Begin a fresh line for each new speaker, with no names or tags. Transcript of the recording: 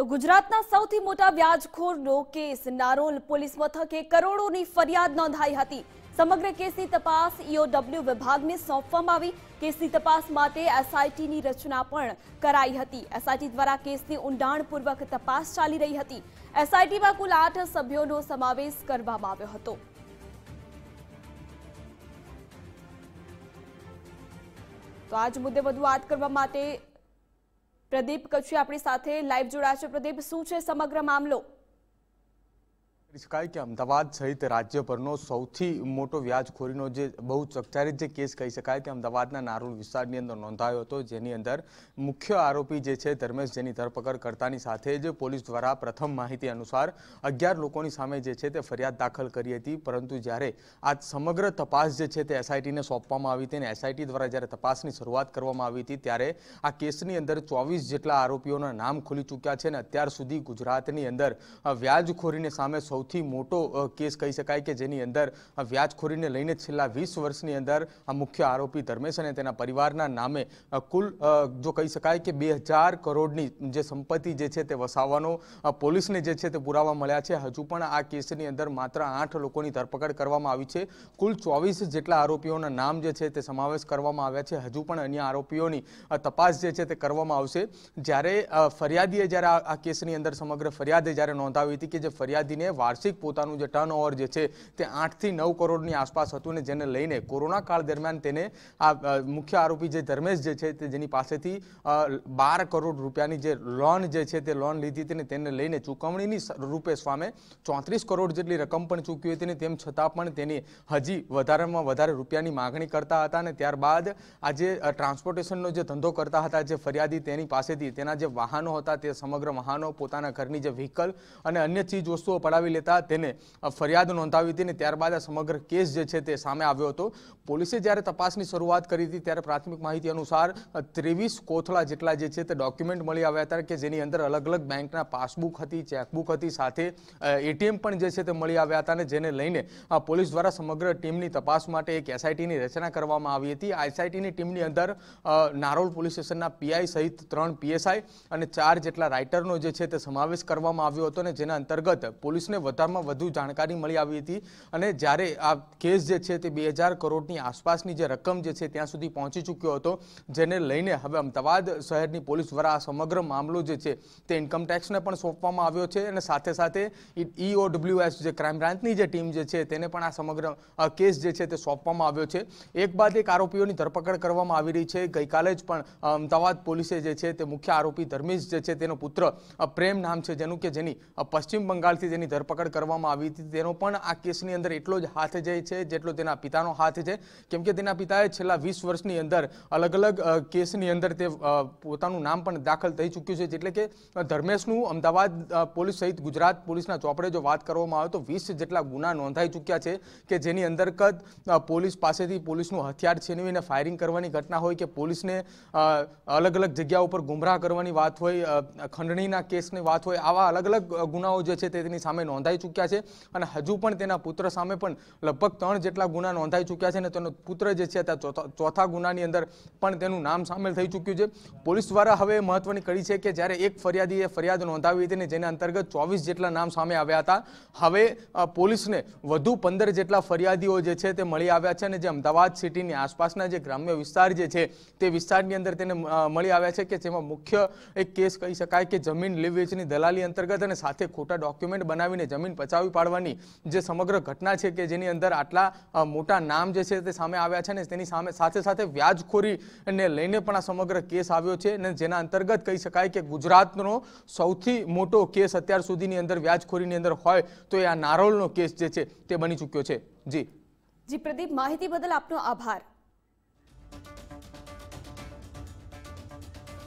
તો ગુજરાતના સૌથી મોટા વ્યાજખોરનો કેસ નારોલ પોલીસ મથકે કરોડોની ફરિયાદ નોંધાઈ હતી સમગ્ર કેસની તપાસ ઈઓડબ્લ્યુ વિભાગને સોંપવામાં આવી કેસની તપાસ માટે એસઆઈટીની રચના પણ કરાઈ હતી એસઆઈટી દ્વારા કેસની ઊંડાણપૂર્વક તપાસ ચાલી રહી હતી એસઆઈટીમાં કુલ આઠ સભ્યોનો સમાવેશ કરવામાં આવ્યો હતો તો આજ મુદ્દે વધુ વાત કરવા માટે પ્રદીપ કચ્છી આપણી સાથે લાઈવ જોડાશે પ્રદીપ શું છે સમગ્ર મામલો
કરી શકાય કે અમદાવાદ સહિત રાજ્યભરનો સૌથી મોટો વ્યાજખોરીનો જે બહુ ચકચારિત જે કેસ કહી શકાય કે અમદાવાદના નારોલ વિસ્તારની અંદર નોંધાયો હતો જેની અંદર મુખ્ય આરોપી જે છે ધર્મેશ જેની ધરપકડ કરતાની સાથે જ પોલીસ દ્વારા પ્રથમ માહિતી અનુસાર અગિયાર લોકોની સામે જે છે તે ફરિયાદ દાખલ કરી હતી પરંતુ જ્યારે આ સમગ્ર તપાસ જે છે તે એસઆઈટીને સોંપવામાં આવી હતી અને એસઆઈટી દ્વારા જ્યારે તપાસની શરૂઆત કરવામાં આવી હતી ત્યારે આ કેસની અંદર ચોવીસ જેટલા આરોપીઓના નામ ખુલી ચૂક્યા છે અને અત્યાર સુધી ગુજરાતની અંદર વ્યાજખોરીને સામે સૌ સૌથી મોટો કેસ કહી શકાય કે જેની અંદર વ્યાજખોરીને લઈને છેલ્લા વીસ વર્ષની અંદર મુખ્ય આરોપી ધર્મેશ અને તેના પરિવારના નામે કુલ જો કહી શકાય કે બે હજાર કરોડની જે સંપત્તિ જે છે તે વસાવવાનો પોલીસને જે છે તે પુરાવા મળ્યા છે હજુ પણ આ કેસની અંદર માત્ર આઠ લોકોની ધરપકડ કરવામાં આવી છે કુલ ચોવીસ જેટલા આરોપીઓના નામ જે છે તે સમાવેશ કરવામાં આવ્યા છે હજુ પણ અન્ય આરોપીઓની તપાસ જે છે તે કરવામાં આવશે જ્યારે ફરિયાદીએ જ્યારે આ કેસની અંદર સમગ્ર ફરિયાદે જ્યારે નોંધાવી હતી કે જે ફરિયાદીને વાર્ષિક પોતાનું જે ટર્નઓવર જે છે તે આઠથી નવ કરોડની આસપાસ હતું ને જેને લઈને કોરોના કાળ દરમિયાન તેને આ મુખ્ય આરોપી જે ધર્મેશ જે છે તે જેની પાસેથી બાર કરોડ રૂપિયાની જે લોન જે છે તે લોન લીધી હતી ને તેને લઈને ચૂકવણીની રૂપે સ્વામે ચોત્રીસ કરોડ જેટલી રકમ પણ ચૂકવી હતી ને તેમ છતાં પણ તેની હજી વધારેમાં વધારે રૂપિયાની માગણી કરતા હતા અને ત્યારબાદ આ જે ટ્રાન્સપોર્ટેશનનો જે ધંધો કરતા હતા જે ફરિયાદી તેની પાસેથી તેના જે વાહનો હતા તે સમગ્ર વાહનો પોતાના ઘરની જે વ્હીકલ અને અન્ય ચીજ વસ્તુઓ પડાવી હતા તેને ફરિયાદ નોંધાવી હતી અને ત્યારબાદ આ સમગ્ર કેસ જે છે તે સામે આવ્યો હતો પોલીસે જ્યારે તપાસની શરૂઆત કરી હતી ત્યારે પ્રાથમિક માહિતી અનુસાર ત્રેવીસ કોથળા જેટલા જે છે તે ડોક્યુમેન્ટ મળી આવ્યા હતા કે જેની અંદર અલગ અલગ બેંકના પાસબુક હતી ચેકબુક હતી સાથે એટીએમ પણ જે છે તે મળી આવ્યા હતા અને જેને લઈને પોલીસ દ્વારા સમગ્ર ટીમની તપાસ માટે એક એસઆઈટીની રચના કરવામાં આવી હતી આ એસઆઈટીની ટીમની અંદર નારોલ પોલીસ સ્ટેશનના પીઆઈ સહિત ત્રણ પીએસઆઈ અને ચાર જેટલા રાઇટરનો જે છે તે સમાવેશ કરવામાં આવ્યો હતો અને જેના અંતર્ગત પોલીસને વધારેમાં વધુ જાણકારી મળી આવી હતી અને જ્યારે આ કેસ જે છે તે બે હજાર કરોડની આસપાસની જે રકમ જે છે ત્યાં સુધી પહોંચી ચૂક્યો હતો જેને લઈને હવે અમદાવાદ શહેરની પોલીસ દ્વારા આ સમગ્ર મામલો જે છે તે ઇન્કમટેક્સને પણ સોંપવામાં આવ્યો છે અને સાથે સાથે ઈઓડબ્લ્યુએસ e જે ક્રાઇમ બ્રાન્ચની જે ટીમ જે છે તેને પણ આ સમગ્ર કેસ જે છે તે સોંપવામાં આવ્યો છે એક બાદ એક આરોપીઓની ધરપકડ કરવામાં આવી રહી છે ગઈકાલે જ પણ અમદાવાદ પોલીસે જે છે તે મુખ્ય આરોપી ધર્મેશ જે છે તેનો પુત્ર પ્રેમ નામ છે જેનું કે જેની પશ્ચિમ બંગાળથી જેની ધરપકડ ધરપકડ કરવામાં આવી હતી તેનો પણ આ કેસની અંદર એટલો જ હાથ જે છે જેટલો તેના પિતાનો હાથ છે કેમ કે તેના પિતાએ છેલ્લા વીસ વર્ષની અંદર અલગ અલગ કેસની અંદર તે પોતાનું નામ પણ દાખલ થઈ ચૂક્યું છે એટલે કે ધર્મેશનું અમદાવાદ પોલીસ સહિત ગુજરાત પોલીસના ચોપડે જો વાત કરવામાં આવે તો વીસ જેટલા ગુના નોંધાઈ ચૂક્યા છે કે જેની અંતર્ગત પોલીસ પાસેથી પોલીસનું હથિયાર છીનવીને ફાયરિંગ કરવાની ઘટના હોય કે પોલીસને અલગ અલગ જગ્યા ઉપર ગુમરાહ કરવાની વાત હોય ખંડણીના કેસની વાત હોય આવા અલગ અલગ ગુનાઓ જે છે તેની સામે નોંધાઈ નોંધાઈ ચૂક્યા છે અને હજુ પણ તેના પુત્ર સામે પણ લગભગ ત્રણ જેટલા ગુના નોંધાઈ ચૂક્યા છે અને તેનો પુત્ર જે છે ત્યાં ચોથા ગુનાની અંદર પણ તેનું નામ સામેલ થઈ ચૂક્યું છે પોલીસ દ્વારા હવે મહત્વની કડી છે કે જ્યારે એક ફરિયાદીએ ફરિયાદ નોંધાવી હતી ને જેના અંતર્ગત ચોવીસ જેટલા નામ સામે આવ્યા હતા હવે પોલીસને વધુ પંદર જેટલા ફરિયાદીઓ જે છે તે મળી આવ્યા છે અને જે અમદાવાદ સિટીની આસપાસના જે ગ્રામ્ય વિસ્તાર જે છે તે વિસ્તારની અંદર તેને મળી આવ્યા છે કે જેમાં મુખ્ય એક કેસ કહી શકાય કે જમીન લીવેચની દલાલી અંતર્ગત અને સાથે ખોટા ડોક્યુમેન્ટ બનાવીને જમીન જમીન પચાવી પાડવાની જે સમગ્ર ઘટના છે કે જેની અંદર આટલા મોટા નામ જે છે તે સામે આવ્યા છે ને તેની સામે સાથે સાથે વ્યાજખોરીને લઈને પણ આ સમગ્ર કેસ આવ્યો છે ને જેના અંતર્ગત કહી શકાય કે ગુજરાતનો સૌથી મોટો કેસ અત્યાર સુધીની અંદર વ્યાજખોરીની અંદર હોય તો એ આ નારોલનો કેસ જે છે તે બની ચૂક્યો છે જી
જી પ્રદીપ માહિતી બદલ આપનો આભાર